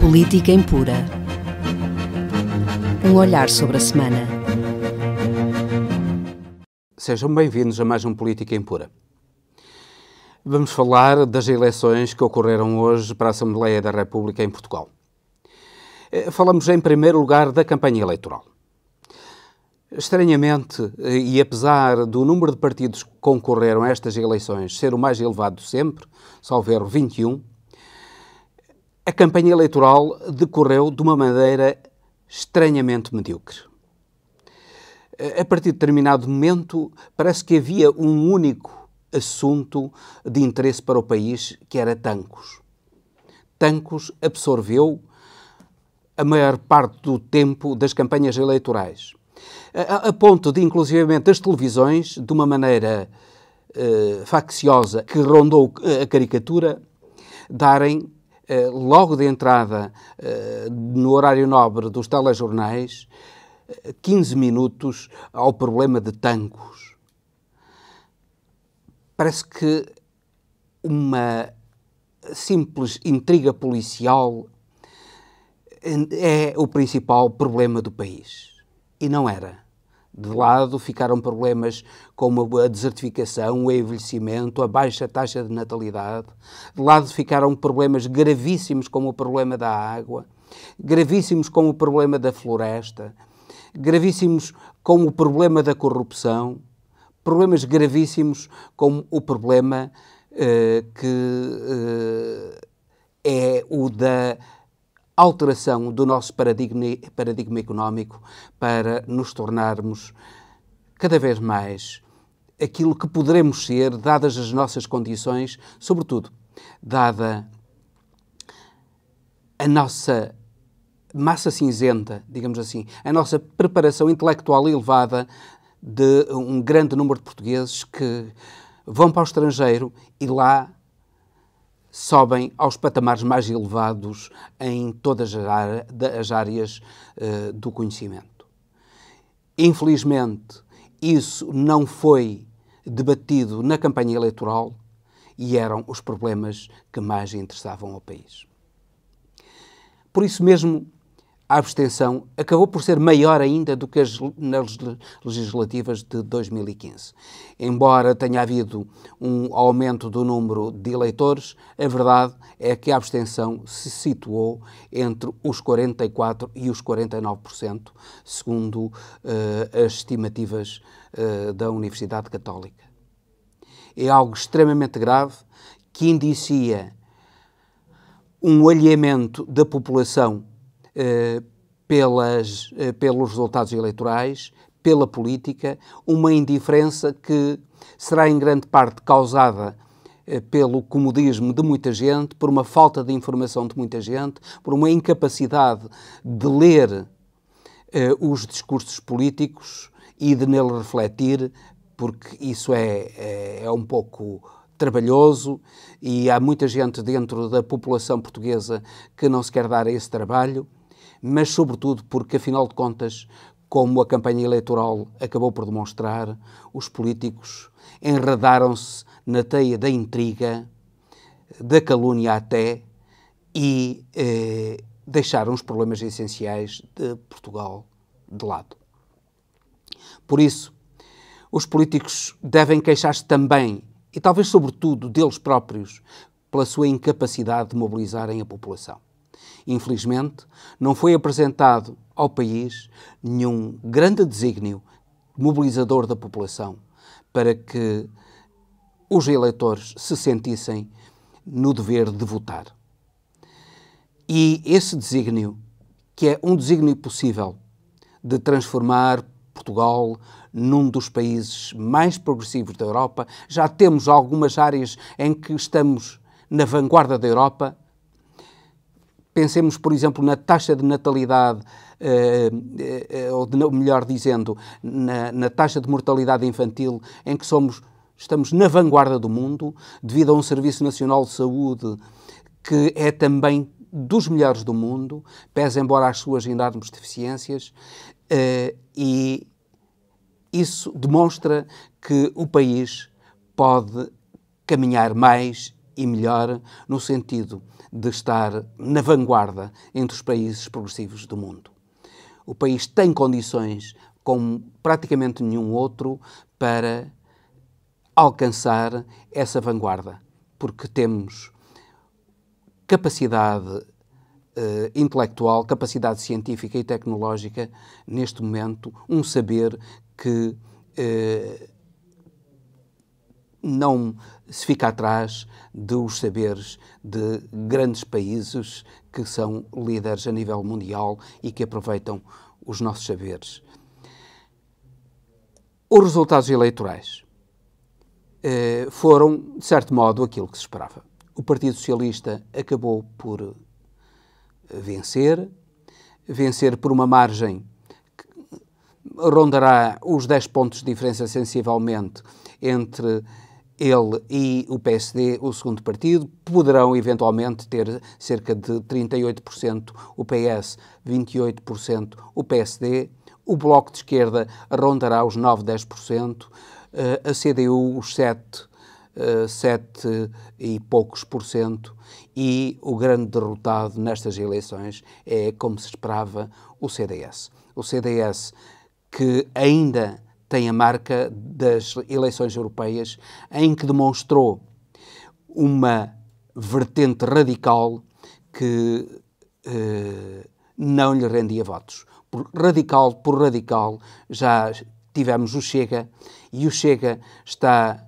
Política Impura. Um olhar sobre a semana. Sejam bem-vindos a mais um Política Impura. Vamos falar das eleições que ocorreram hoje para a Assembleia da República em Portugal. Eh, falamos em primeiro lugar da campanha eleitoral. Estranhamente, e apesar do número de partidos que concorreram a estas eleições ser o mais elevado de sempre, salvo houver 21, a campanha eleitoral decorreu de uma maneira estranhamente medíocre. A partir de determinado momento, parece que havia um único assunto de interesse para o país, que era Tancos. Tancos absorveu a maior parte do tempo das campanhas eleitorais a, a ponto de, inclusivamente, as televisões, de uma maneira uh, facciosa que rondou eh, a caricatura, darem Uh, logo de entrada, uh, no horário nobre dos telejornais, 15 minutos ao problema de tangos. Parece que uma simples intriga policial é o principal problema do país e não era. De lado ficaram problemas como a desertificação, o envelhecimento, a baixa taxa de natalidade. De lado ficaram problemas gravíssimos como o problema da água, gravíssimos como o problema da floresta, gravíssimos como o problema da corrupção, problemas gravíssimos como o problema uh, que uh, é o da alteração do nosso paradigma, paradigma económico para nos tornarmos cada vez mais aquilo que poderemos ser, dadas as nossas condições, sobretudo dada a nossa massa cinzenta, digamos assim, a nossa preparação intelectual elevada de um grande número de portugueses que vão para o estrangeiro e lá sobem aos patamares mais elevados em todas as áreas eh, do conhecimento. Infelizmente, isso não foi debatido na campanha eleitoral e eram os problemas que mais interessavam ao país. Por isso mesmo, a abstenção acabou por ser maior ainda do que as, nas legislativas de 2015. Embora tenha havido um aumento do número de eleitores, a verdade é que a abstenção se situou entre os 44% e os 49%, segundo uh, as estimativas uh, da Universidade Católica. É algo extremamente grave que indicia um alheamento da população pelas, eh, pelos resultados eleitorais, pela política, uma indiferença que será em grande parte causada eh, pelo comodismo de muita gente, por uma falta de informação de muita gente, por uma incapacidade de ler eh, os discursos políticos e de nele refletir, porque isso é, é, é um pouco trabalhoso e há muita gente dentro da população portuguesa que não se quer dar a esse trabalho mas sobretudo porque, afinal de contas, como a campanha eleitoral acabou por demonstrar, os políticos enredaram-se na teia da intriga, da calúnia até, e eh, deixaram os problemas essenciais de Portugal de lado. Por isso, os políticos devem queixar-se também, e talvez sobretudo deles próprios, pela sua incapacidade de mobilizarem a população. Infelizmente, não foi apresentado ao país nenhum grande desígnio mobilizador da população para que os eleitores se sentissem no dever de votar. E esse desígnio, que é um desígnio possível de transformar Portugal num dos países mais progressivos da Europa, já temos algumas áreas em que estamos na vanguarda da Europa, Pensemos, por exemplo, na taxa de natalidade, eh, eh, ou de, melhor dizendo, na, na taxa de mortalidade infantil, em que somos, estamos na vanguarda do mundo, devido a um Serviço Nacional de Saúde que é também dos melhores do mundo, pese embora as suas enormes deficiências, eh, e isso demonstra que o país pode caminhar mais e melhor no sentido de estar na vanguarda entre os países progressivos do mundo. O país tem condições, como praticamente nenhum outro, para alcançar essa vanguarda, porque temos capacidade Uh, intelectual, capacidade científica e tecnológica, neste momento, um saber que uh, não se fica atrás dos saberes de grandes países que são líderes a nível mundial e que aproveitam os nossos saberes. Os resultados eleitorais eh, foram, de certo modo, aquilo que se esperava. O Partido Socialista acabou por eh, vencer, vencer por uma margem que rondará os 10 pontos de diferença sensivelmente entre ele e o PSD, o segundo partido, poderão eventualmente ter cerca de 38% o PS, 28% o PSD, o Bloco de Esquerda rondará os 9, 10%, eh, a CDU os 7, 7 eh, e poucos por cento, e o grande derrotado nestas eleições é, como se esperava, o CDS. O CDS que ainda tem a marca das eleições europeias, em que demonstrou uma vertente radical que eh, não lhe rendia votos. Por radical por radical, já tivemos o Chega e o Chega está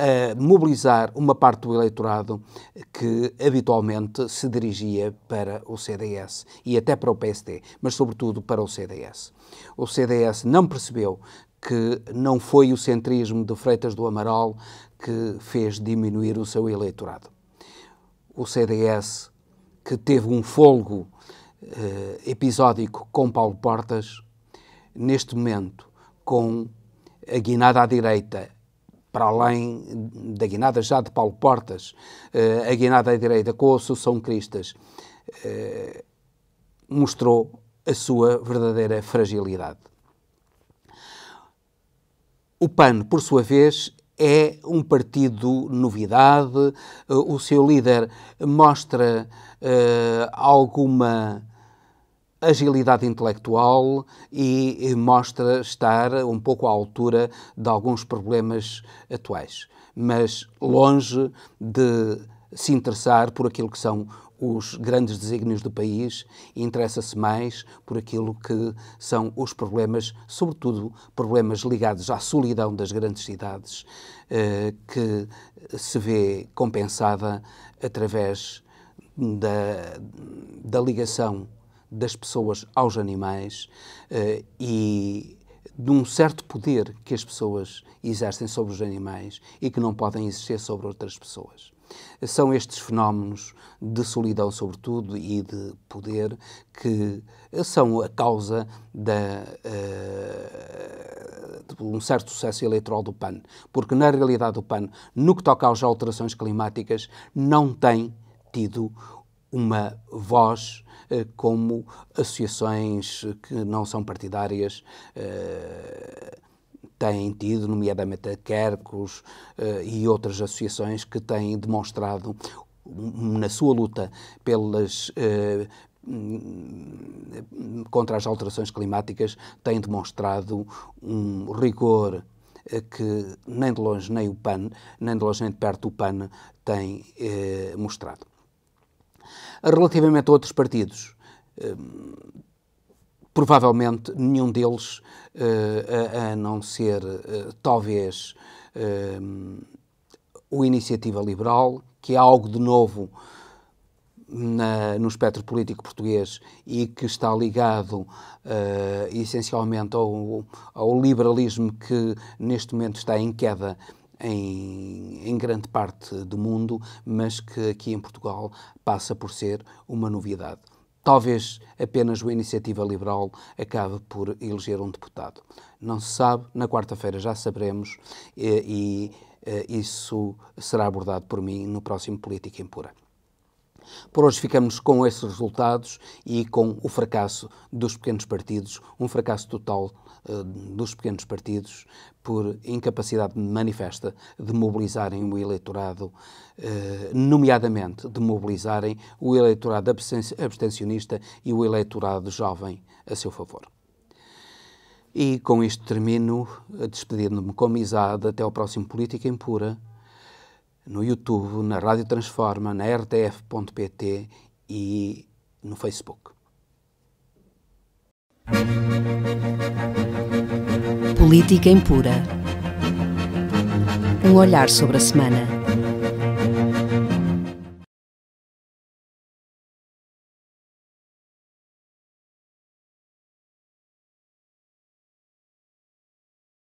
a mobilizar uma parte do eleitorado que habitualmente se dirigia para o CDS e até para o PSD, mas sobretudo para o CDS. O CDS não percebeu que não foi o centrismo de Freitas do Amaral que fez diminuir o seu eleitorado. O CDS, que teve um folgo eh, episódico com Paulo Portas, neste momento, com a guinada à direita para além da guinada já de Paulo Portas, eh, a guinada à direita com o Associação Cristas, eh, mostrou a sua verdadeira fragilidade. O PAN, por sua vez, é um partido novidade, eh, o seu líder mostra alguma agilidade intelectual e mostra estar um pouco à altura de alguns problemas atuais, mas longe de se interessar por aquilo que são os grandes desígnios do país interessa-se mais por aquilo que são os problemas, sobretudo problemas ligados à solidão das grandes cidades, eh, que se vê compensada através da, da ligação das pessoas aos animais uh, e de um certo poder que as pessoas exercem sobre os animais e que não podem exercer sobre outras pessoas. São estes fenómenos de solidão, sobretudo, e de poder que são a causa da, uh, de um certo sucesso eleitoral do PAN. Porque, na realidade, o PAN, no que toca às alterações climáticas, não tem tido uma voz eh, como associações que não são partidárias eh, têm tido, nomeadamente a Quercos eh, e outras associações que têm demonstrado na sua luta pelas, contra as alterações climáticas têm demonstrado um rigor que nem de longe nem o PAN, nem de longe nem de perto o PAN tem eh, mostrado. Relativamente a outros partidos, hum, provavelmente nenhum deles, eh, a não ser eh, talvez hum, o Iniciativa Liberal, que é algo de novo na, no espectro político português e que está ligado uh, essencialmente ao, ao liberalismo que neste momento está em queda em, em grande parte do mundo, mas que aqui em Portugal passa por ser uma novidade. Talvez apenas uma Iniciativa Liberal acabe por eleger um deputado. Não se sabe, na quarta-feira já saberemos e, e isso será abordado por mim no próximo Política Impura. Por hoje ficamos com esses resultados e com o fracasso dos pequenos partidos, um fracasso total eh, dos pequenos partidos por incapacidade manifesta de mobilizarem o eleitorado, eh, nomeadamente de mobilizarem o eleitorado abstencionista e o eleitorado jovem a seu favor. E com isto termino, eh, despedindo-me com amizade. Até ao próximo Política Impura, no YouTube, na Rádio Transforma, na rtf.pt e no Facebook. Política Impura. Um olhar sobre a semana.